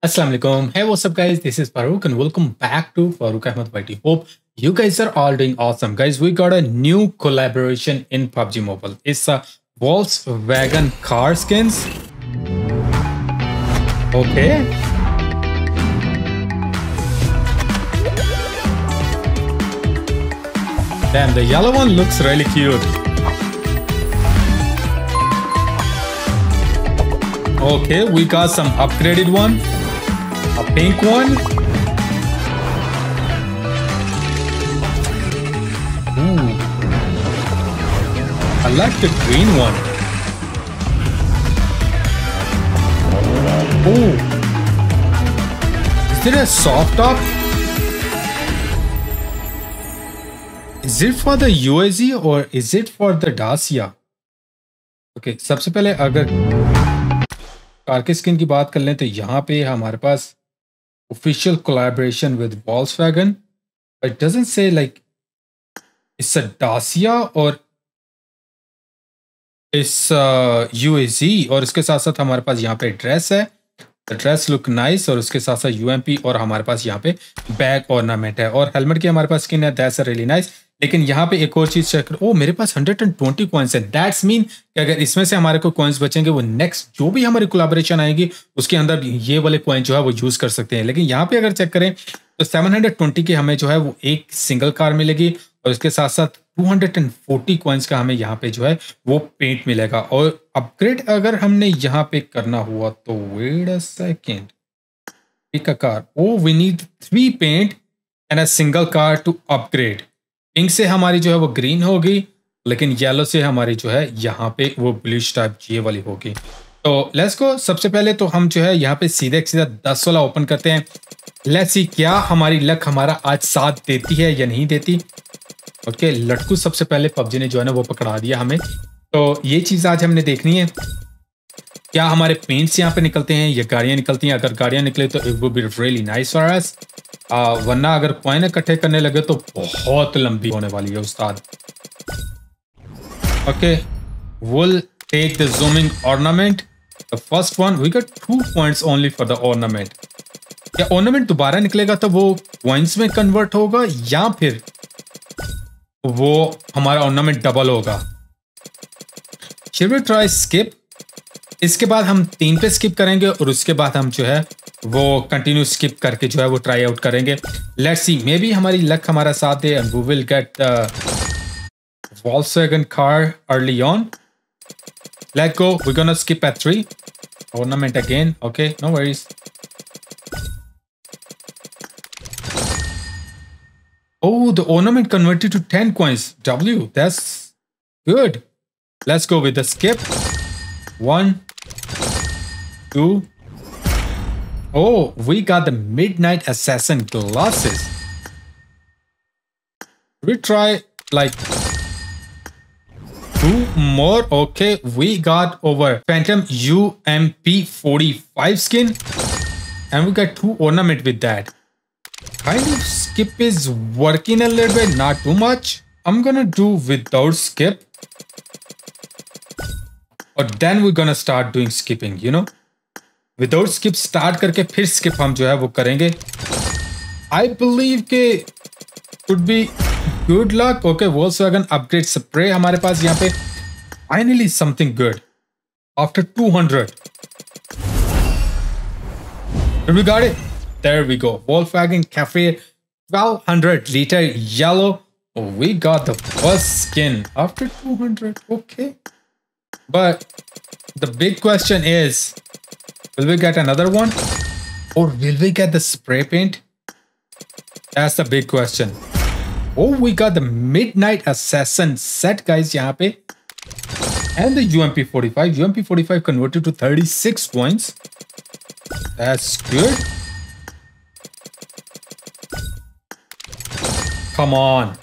Assalamu alaikum. Hey, what's up, guys? This is Farouk, and welcome back to Farooq Ahmed Whitey. Hope you guys are all doing awesome. Guys, we got a new collaboration in PUBG Mobile. It's a Volkswagen car skins. Okay. Damn, the yellow one looks really cute. Okay, we got some upgraded one. A pink one? Ooh. I like the green one. Ooh, Is it a soft top? Is it for the UAZ or is it for the Dacia? Okay, सबसे पहले अगर car के skin की बात कर लें तो यहाँ पे हमारे पास official collaboration with Volkswagen. But it doesn't say like it's a Dacia or it's a UAZ. जी और इसके साथ साथ हमारे पास यहाँ पे एड्रेस है द ड्रेस लुक नाइस और उसके साथ साथ यू और हमारे पास यहाँ पे बैग ऑर्नामेंट है और हेलमेट की हमारे पास स्किन है दैट्स रियली नाइस लेकिन यहाँ पे एक और चीज चेक करो ओ मेरे पास 120 कॉइन्स है दैट्स मीन कि अगर इसमें से हमारे को कॉइन्स बचेंगे वो नेक्स्ट जो भी हमारी कोलाबोरेशन आएगी उसके अंदर ये वाले कॉइन जो है वो यूज कर सकते हैं लेकिन यहाँ पे अगर चेक करें तो 720 की हमें जो है वो एक सिंगल कार मिलेगी और इसके साथ साथ 240 हंड्रेड का हमें यहाँ पे जो है वो पेंट मिलेगा और अपग्रेड अगर हमने यहाँ पे करना हुआ तो wait a second pick a car. Oh, we need three paint and a single car to upgrade. Pink से हमारी जो है वो ग्रीन होगी लेकिन येलो से हमारी जो है यहाँ पे वो ब्लिश टाइप ये वाली होगी तो लेट्स को सबसे पहले तो हम जो है यहाँ पे सीधे सीधा दस वाला ओपन करते हैं लेट्स सी क्या हमारी लक हमारा आज साथ देती है या नहीं देती ओके okay, लटकू सबसे पहले पबजी ने जो है ना वो पकड़ा दिया हमें तो ये चीज़ आज हमने देखनी है क्या हमारे पेंट्स यहाँ पे निकलते हैं या गाड़ियां निकलती हैं अगर गाड़ियां निकले तो it would be really nice for us वरना अगर कॉइन इकट्ठे करने लगे तो बहुत लंबी होने वाली है उस्ताद okay will take the zooming ornament the first one we got two points only for the ornament या ऑर्नामेंट दोबारा निकलेगा तो वो पॉइंट्स में कन्वर्ट होगा या फिर वो हमारा ऑर्नामेंट डबल होगा शिव ट्राय स्किप इसके बाद हम तीन पे स्किप करेंगे और उसके बाद हम जो है वो कंटिन्यू स्किप करके जो है वो ट्राई आउट करेंगे लेट्स सी मे बी हमारी लक हमारा साथ है and we will get Volkswagen car early on let go we gonna skip at 3 tournament again okay no worries oh the tournament converted to ten coins W that's good Let's go with the skip. One, two. Oh, we got the Midnight Assassin glasses. We try like two more. Okay, we got over Phantom UMP45 skin. And we got two ornament with that. Kind of skip is working a little bit, not too much. I'm gonna do without skip. और then we gonna start doing skipping you know without skip start करके फिर skip हम जो है वो करेंगे I believe के would be good luck okay Volkswagen upgrade spray हमारे पास यहाँ पे finally something good after two hundred we got it there we go volkswagen cafe 1200 liter yellow we got the first skin after 200 okay But the big question is, will we get another one? Or will we get the spray paint? That's the big question. Oh, we got the Midnight Assassin set, guys, here. And the UMP45. UMP45 converted to 36 points. That's good. Come on.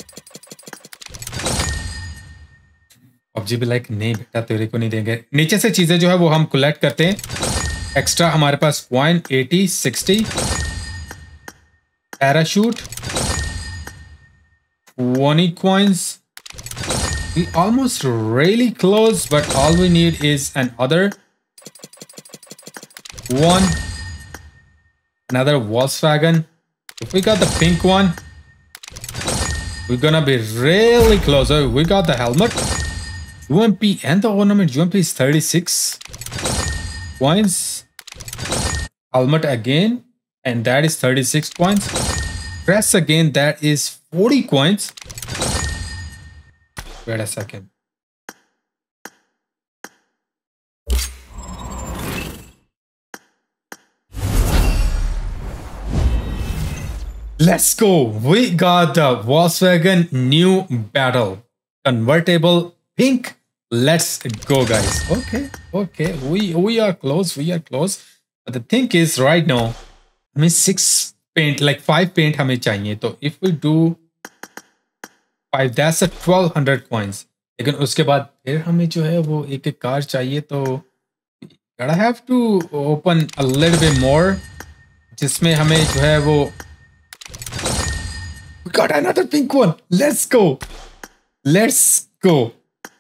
जी भी like नहीं बेटा तेरे को नहीं देंगे नीचे से चीजें जो है वो हम कलेक्ट करते हैं एक्स्ट्रा हमारे पास क्वाइन एटी सिक्सटी पैराशूट वनी coins we almost really close but all we need is an other one another Volkswagen we got pink one we gonna be really close we got helmet UMP and the ornament. UMP is 36 points. Helmet again, and that is 36 points. Dress again, that is 40 coins. Wait a second. Let's go. We got the Volkswagen new battle convertible pink. let's go guys okay okay we we are close we are close but the thing is right now I mean six paint like five paint हमें चाहिए So if we do five that's a 1200 coins लेकिन उसके बाद फिर हमें जो है वो एक एक कार चाहिए तो gotta have to open a little bit more जिसमें हमें जो है वो we got another pink one let's go let's go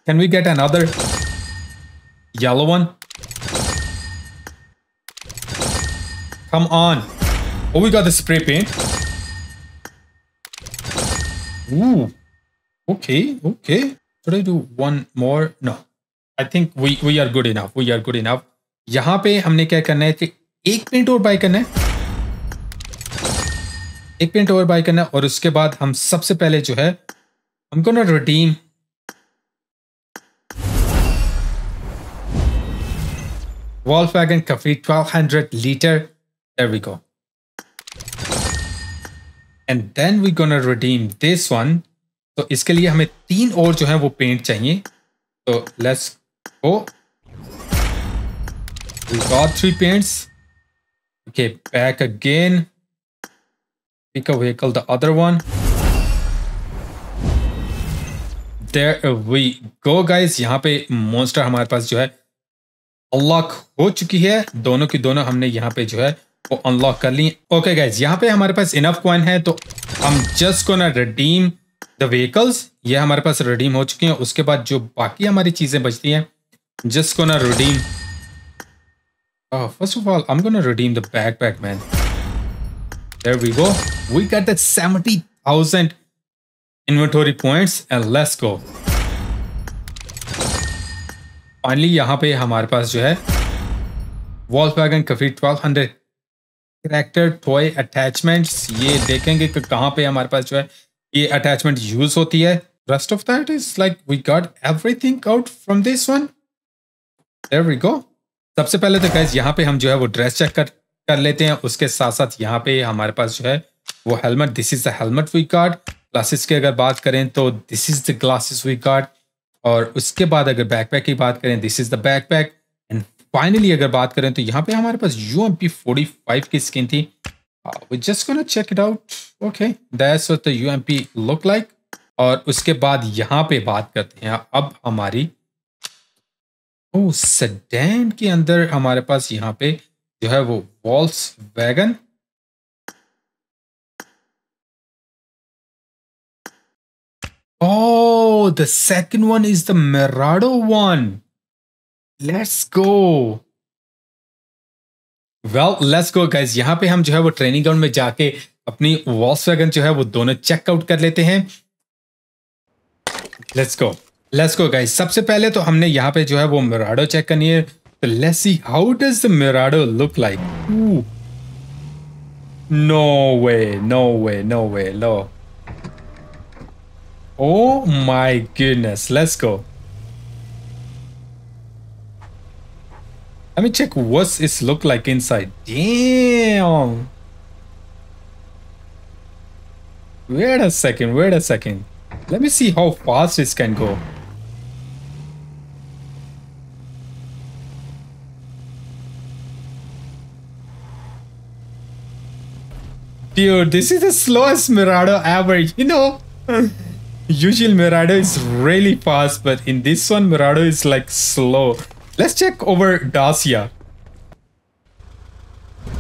Can we get another yellow one? Come on. Oh, we got the spray paint. Ooh. Okay, okay. Should I do one more? No. I think we we are good enough. We are good enough. यहाँ पे हमने क्या करना है कि एक paint और bye करना है एक पेंट और बाय करना है और उसके बाद हम सबसे पहले जो है हमको ना redeem Volkswagen Cafe 1200 liter. There we go. And then we gonna redeem this one तो इसके लिए हमें तीन और जो है वो पेंट चाहिए तो let's go we got three paints okay back again pick a vehicle the other one there we go guys यहाँ पे मॉन्स्टर हमारे पास जो है अनलॉक हो चुकी है दोनों की दोनों हमने यहाँ पे जो है वो अनलॉक कर ली ओके गाइज यहाँ पे हमारे पास इनफ कॉइन है तो हम जस्ट को ना रिडीम द व्हीकल्स ये हमारे पास रिडीम हो चुके हैं उसके बाद जो बाकी हमारी चीजें बचती हैं जस्ट को ना redeem first of all I am gonna redeem the backpack man there we go we got that 70,000 inventory points and let's go finally यहाँ पे हमारे पास जो है Volkswagen cafe twelve hundred character toy attachments ये देखेंगे कि कहाँ पे हमारे पास जो है ये अटैचमेंट यूज होती है rest of that is like we got everything out from this one. There we सबसे पहले तो गैस यहाँ पे हम जो है वो ड्रेस चेक कर कर लेते हैं उसके साथ साथ यहाँ पे हमारे पास जो है वो helmet this is the helmet we got glasses की अगर बात करें तो this is the glasses we got और उसके बाद अगर बैकपैक की बात करें this is the backpack and finally अगर बात करें तो यहाँ पे हमारे पास U M P forty five की स्किन थी just gonna check it out okay that's what the U M P look like और उसके बाद यहाँ पे बात करते हैं अब हमारी ओ oh, सेडेन के अंदर हमारे पास यहाँ पे जो है वो Volkswagen the second one is the Merado one. Let's go. Well, let's go, guys. यहाँ पे हम जो है वो ट्रेनिंग ग्राउंड में जाके अपनी वॉल्स वैगन जो है वो दोनों चेकआउट कर लेते हैं let's go let's go guys सबसे पहले तो हमने यहाँ पे जो है वो मेराडो चेक करनी है तो let's see how does the Mirado look like no way no way no way लो Oh my goodness, let's go. Let me check what's it look like inside. Damn. Wait a second, wait a second. Let me see how fast this can go. Dude, this is the slowest Mirado ever, you know? Usual Murado is really fast, but in this one, Murado is like slow. Let's check over Dacia.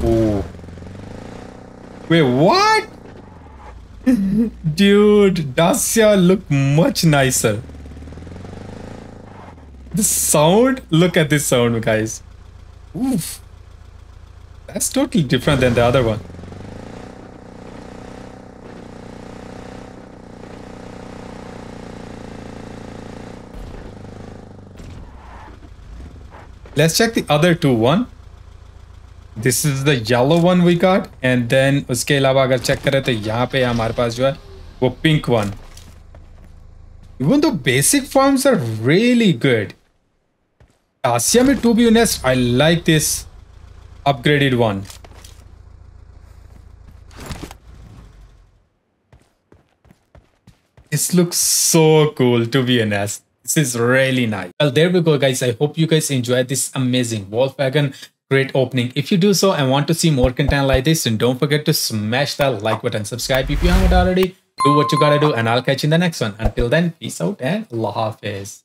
Ooh. Wait, what? Dude, Dacia look much nicer. The sound? Look at this sound, guys. Oof. That's totally different than the other one. Let's check the other two one. This is the yellow one we got. And then uske ilawa agar check kare to yahan pe hamare paas jo hai wo pink one. Even though basic farms are really good. Asia mein to be honest, I like this upgraded one. This looks so cool to be honest. This is really nice. Well, there we go, guys. I hope you guys enjoyed this amazing Volkswagen great opening. If you do so and want to see more content like this, then don't forget to smash that like button, subscribe if you haven't already, do what you gotta do, and I'll catch you in the next one. Until then, peace out and Allah Hafiz.